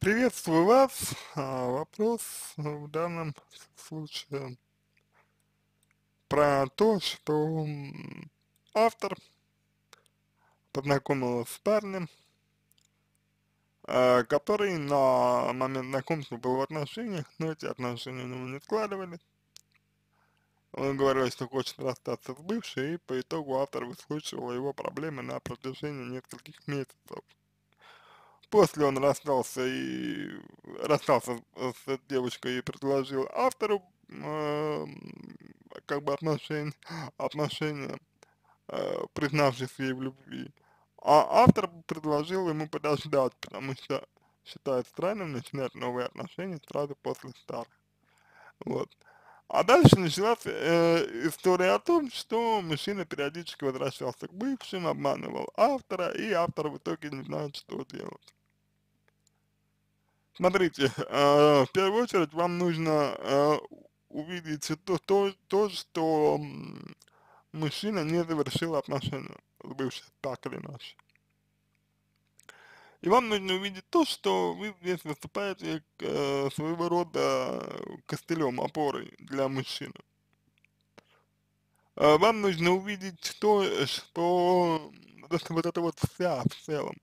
Приветствую вас. А, вопрос в данном случае про то, что автор познакомился с парнем, а, который на момент знакомства был в отношениях, но эти отношения у него не складывались. Он говорил, что хочет расстаться с бывшей, и по итогу автор выслушивал его проблемы на протяжении нескольких месяцев. После он расстался и расстался с, с девочкой и предложил автору э, как бы отношения, отношения э, признавшись ей в любви. А автор предложил ему подождать, потому что считает странным начинать новые отношения сразу после старых. Вот. А дальше началась э, история о том, что мужчина периодически возвращался к бывшим, обманывал автора, и автор в итоге не знает, что делать. Смотрите, э, в первую очередь вам нужно э, увидеть то, то, то, что мужчина не завершил отношения с бывшей, так или иначе. И вам нужно увидеть то, что вы здесь выступаете э, своего рода костылем, опорой для мужчины. Э, вам нужно увидеть то, что вот эта вот эта вот вся в целом,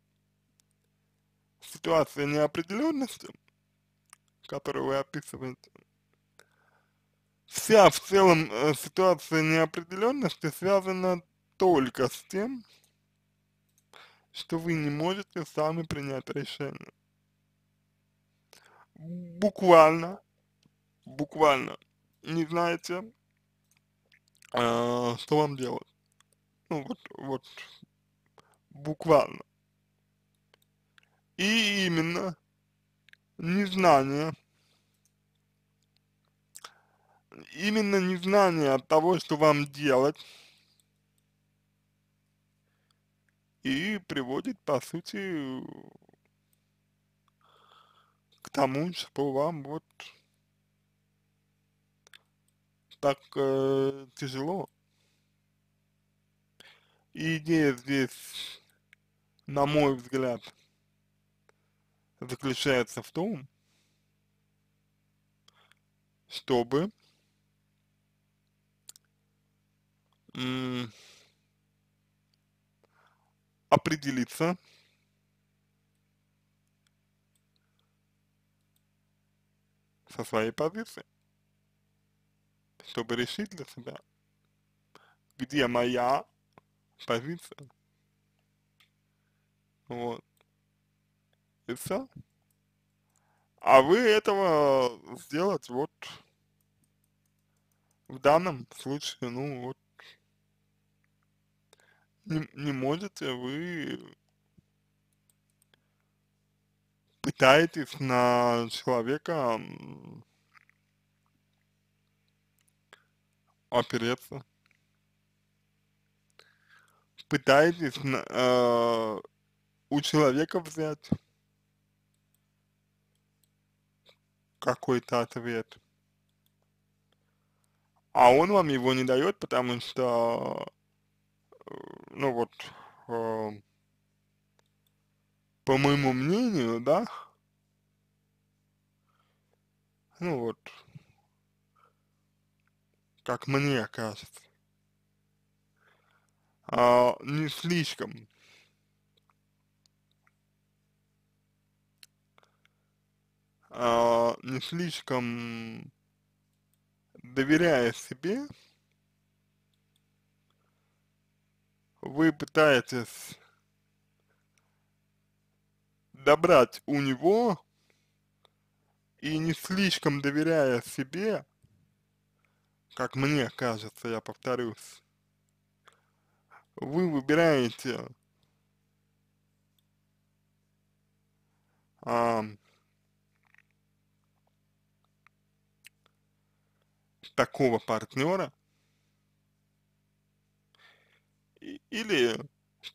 ситуация неопределенности, которую вы описываете, вся в целом э, ситуация неопределенности связана только с тем, что вы не можете сами принять решение. Буквально, буквально не знаете, э, что вам делать. Ну вот, вот буквально. И именно незнание, именно незнание того, что вам делать, и приводит, по сути, к тому, что вам вот так э, тяжело. И идея здесь, на мой взгляд, заключается в том, чтобы определиться со своей позицией, чтобы решить для себя, где моя позиция. Вот. И все. А вы этого сделать вот в данном случае, ну вот, не, не можете, вы пытаетесь на человека опереться. Пытаетесь на, э, у человека взять. какой-то ответ. А он вам его не дает, потому что, э, ну вот, э, по моему мнению, да, ну вот, как мне кажется, а, не слишком э, не слишком доверяя себе, вы пытаетесь добрать у него и не слишком доверяя себе, как мне кажется, я повторюсь, вы выбираете а, такого партнера или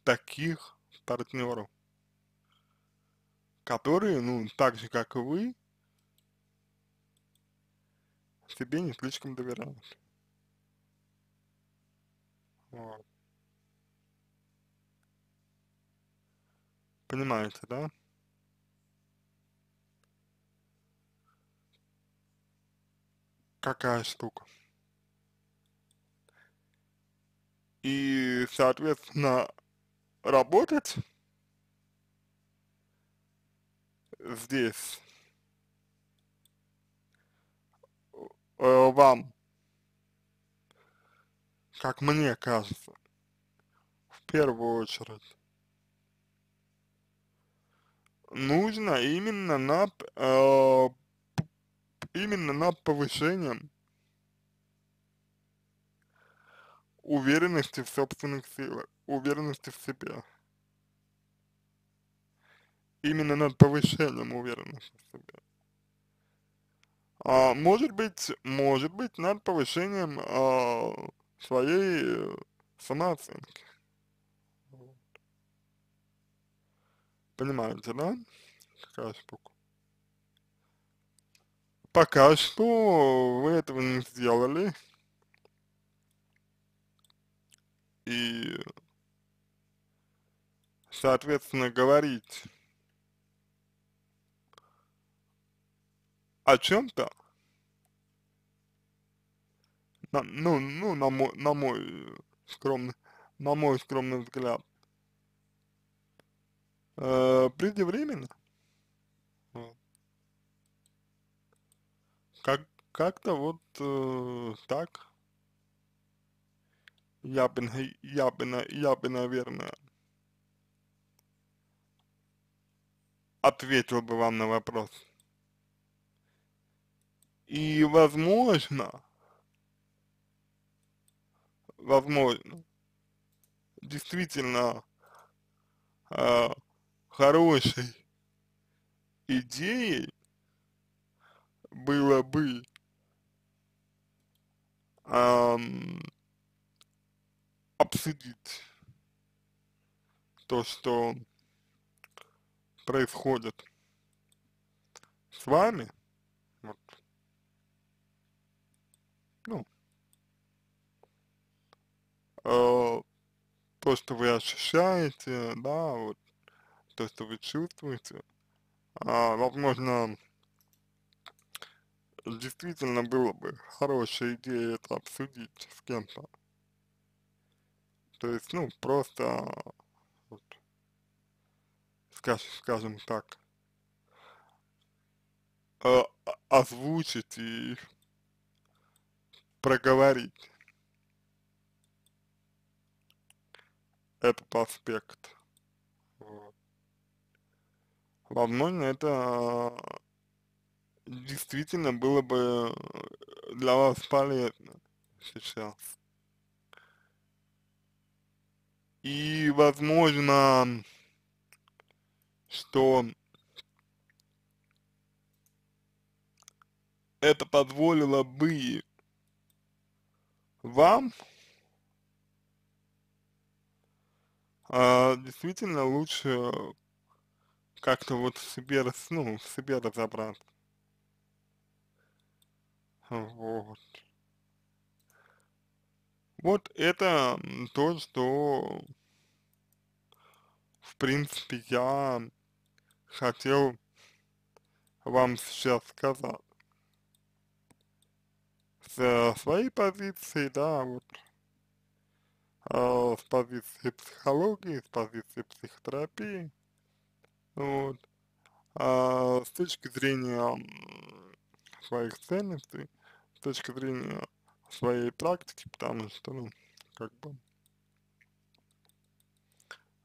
таких партнеров, которые, ну, так же, как и вы, себе не слишком доверяют. Вот. Понимаете, да? какая штука. И, соответственно, работать здесь э, вам, как мне кажется, в первую очередь, нужно именно на э, именно над повышением уверенности в собственных силах, уверенности в себе. Именно над повышением уверенности в себе. А, может быть, может быть, над повышением а, своей э, самооценки. Понимаете, да? Какая штука пока что вы этого не сделали. И, соответственно, говорить о чем-то, ну, ну, на мой, на мой скромный, на мой скромный взгляд, э, преждевременно. как, как-то вот э, так. Я бы, я бы, я бы, наверное, ответил бы вам на вопрос. И возможно, возможно, действительно э, хорошей идеей было бы эм, обсудить то, что происходит с вами, вот, ну, э, то, что вы ощущаете, да, вот, то, что вы чувствуете, э, возможно, действительно было бы хорошей идеей это обсудить с кем-то. То есть, ну, просто, вот, скажем, скажем так, э, озвучить и проговорить этот аспект. Вот. Возможно, это действительно было бы э, для вас полезно сейчас. И возможно, что это позволило бы вам а, действительно лучше как-то вот в себе, ну, в себе разобраться. Вот. Вот это то, что, в принципе, я хотел вам сейчас сказать. С своей позиции, да, вот, а, с позиции психологии, с позиции психотерапии, вот, а, с точки зрения своих ценностей, точки зрения своей практики, потому что, ну, как бы,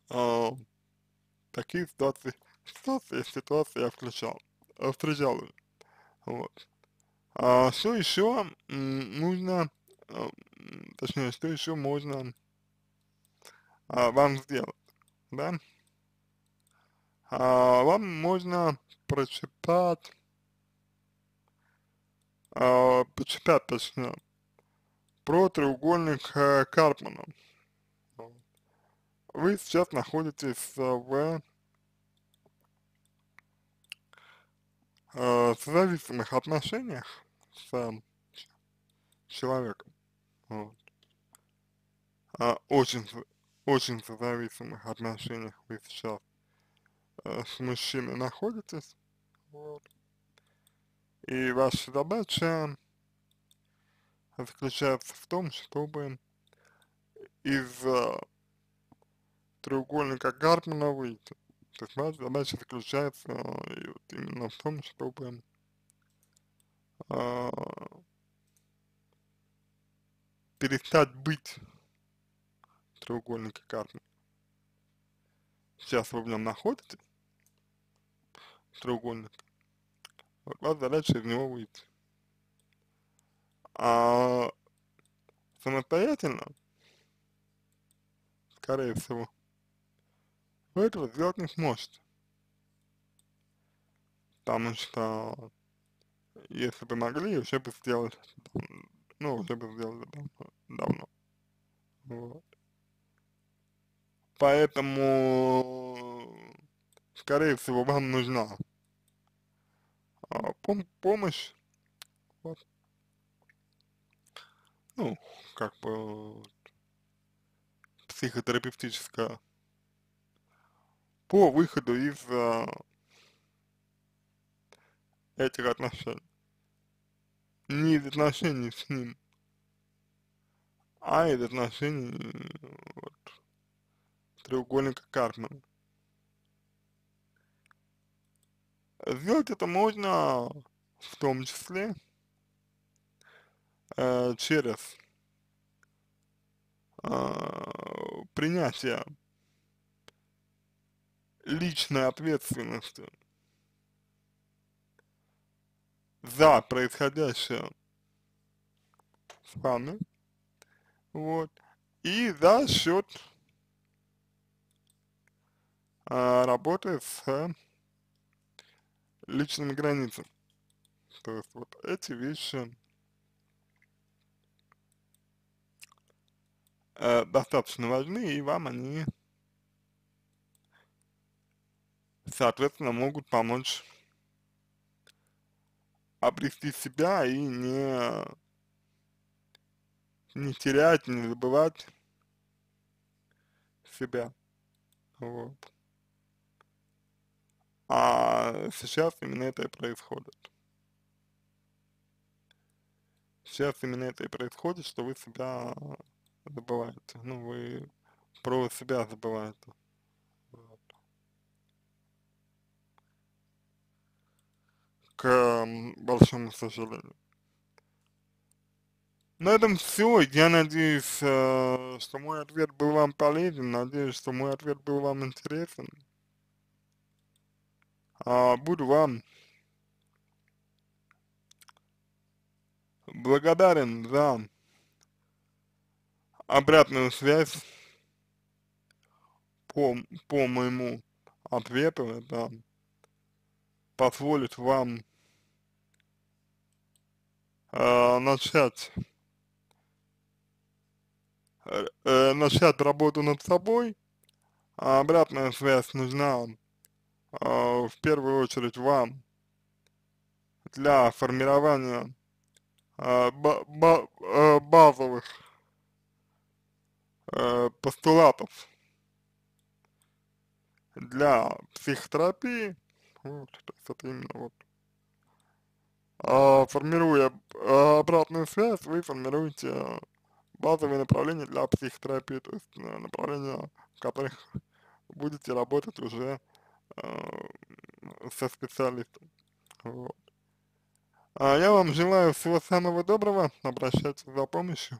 э, такие ситуации, ситуации, ситуации я включал, встречал. Э, вот. А, что еще нужно, э, точнее, что еще можно а, вам сделать, да? А, вам можно прочитать э, а, почитать точнее, про треугольник э, Карпмана. Вы сейчас находитесь в э, зависимых отношениях с э, человеком. Вот. А, очень, очень зависимых отношениях вы сейчас э, с мужчиной находитесь. Вот. И ваша задача заключается в том, чтобы из э, треугольника Гартмана выйти. То есть ваша задача заключается э, вот именно в том, чтобы э, перестать быть треугольника Гартмана. Сейчас вы в нем находитесь, треугольник, вот, за дальше из него выйти. А самостоятельно, скорее всего, вы этого сделать не сможете. Потому что если бы могли, уже бы сделали, ну, уже бы сделали давно. давно. Вот. Поэтому, скорее всего, вам нужна а, пом помощь, вот. ну, как бы э, психотерапевтическая по выходу из а, этих отношений. Не из отношений с ним, а из отношений э, вот, треугольника Карпмана. Сделать это можно в том числе э, через э, принятие личной ответственности за происходящее с вами, вот, и за счет э, работы с личным границам. То есть вот эти вещи э, достаточно важны, и вам они, соответственно, могут помочь обрести себя и не, не терять, не забывать себя. Вот. А сейчас именно это и происходит. Сейчас именно это и происходит, что вы себя забываете. Ну, вы про себя забываете. К большому сожалению. На этом все. Я надеюсь, э, что мой ответ был вам полезен. Надеюсь, что мой ответ был вам интересен. А, буду вам благодарен за обратную связь по, по моему ответу. Это позволит вам а, э, начать э, начать работу над собой. А обратная связь нужна Э, в первую очередь вам для формирования э, э, базовых постулатов для психотерапии, вот, то есть это именно вот, а, формируя обратную связь, вы формируете базовые направления для психотерапии, то есть направления, в которых будете работать уже Э, со специалистом. Вот. А я вам желаю всего самого доброго, обращайтесь за помощью.